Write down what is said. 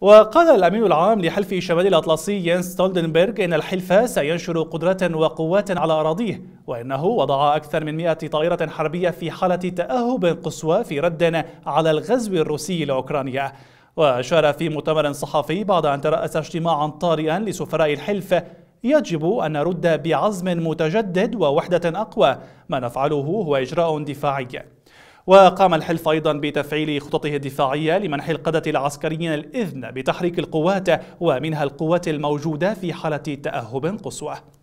وقال الأمين العام لحلف شمال الأطلسي ينس ستولدنبرغ إن الحلف سينشر قدرة وقوات على أراضيه وإنه وضع أكثر من 100 طائرة حربية في حالة تأهب قصوى في رد على الغزو الروسي لأوكرانيا وأشار في مؤتمر صحفي بعد أن ترأس اجتماعا طارئا لسفراء الحلف يجب أن نرد بعزم متجدد ووحدة أقوى ما نفعله هو إجراء دفاعي وقام الحلف أيضا بتفعيل خططه الدفاعية لمنح القادة العسكريين الإذن بتحريك القوات ومنها القوات الموجودة في حالة تأهب قصوى